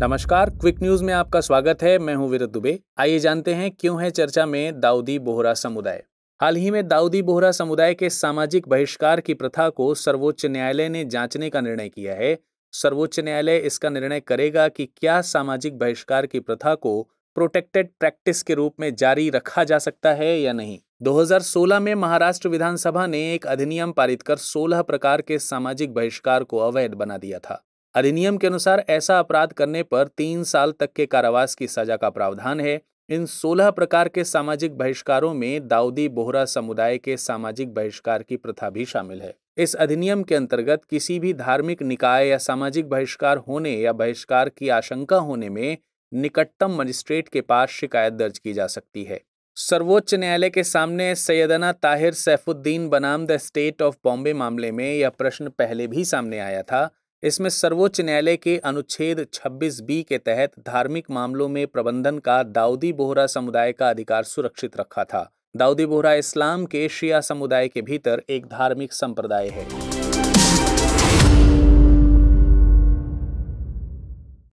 नमस्कार quick news में आपका स्वागत है मैं हूं विरत दुबे आइए जानते हैं क्यों है चर्चा में दाऊदी बोहरा समुदाय हाल ही में दाऊदी बोहरा समुदाय के सामाजिक बहिष्कार की प्रथा को सर्वोच्च न्यायालय ने जांचने का निर्णय किया है सर्वोच्च न्यायालय इसका निर्णय करेगा कि क्या सामाजिक बहिष्कार की प्रथा को प्रोटेक्टेड प्रैक्टिस के रूप में जारी रखा जा सकता है या नहीं 2016 में महाराष्ट्र विधानसभा ने एक अधिनियम पारित कर 16 प्रकार के सामाजिक बहिष्कार को अवैध बना दिया था अधिनियम के अनुसार ऐसा अपराध करने पर तीन साल तक के कारावास की सजा का प्रावधान है इन सोलह प्रकार के सामाजिक बहिष्कारों में दाऊदी बोहरा समुदाय के सामाजिक बहिष्कार की प्रथा भी शामिल है इस अधिनियम के अंतर्गत किसी भी धार्मिक निकाय या सामाजिक बहिष्कार होने या बहिष्कार की आशंका होने में निकटतम मजिस्ट्रेट के पास शिकायत दर्ज की जा सकती है सर्वोच्च न्यायालय के सामने सैयदना ताहिर सैफुद्दीन बनाम द स्टेट ऑफ बॉम्बे मामले में यह प्रश्न पहले भी सामने आया था इसमें सर्वोच्च न्यायालय के अनुच्छेद 26 बी के तहत धार्मिक मामलों में प्रबंधन का दाऊदी बोहरा समुदाय का अधिकार सुरक्षित रखा था दाऊदी बोहरा इस्लाम के शिया समुदाय के भीतर एक धार्मिक संप्रदाय है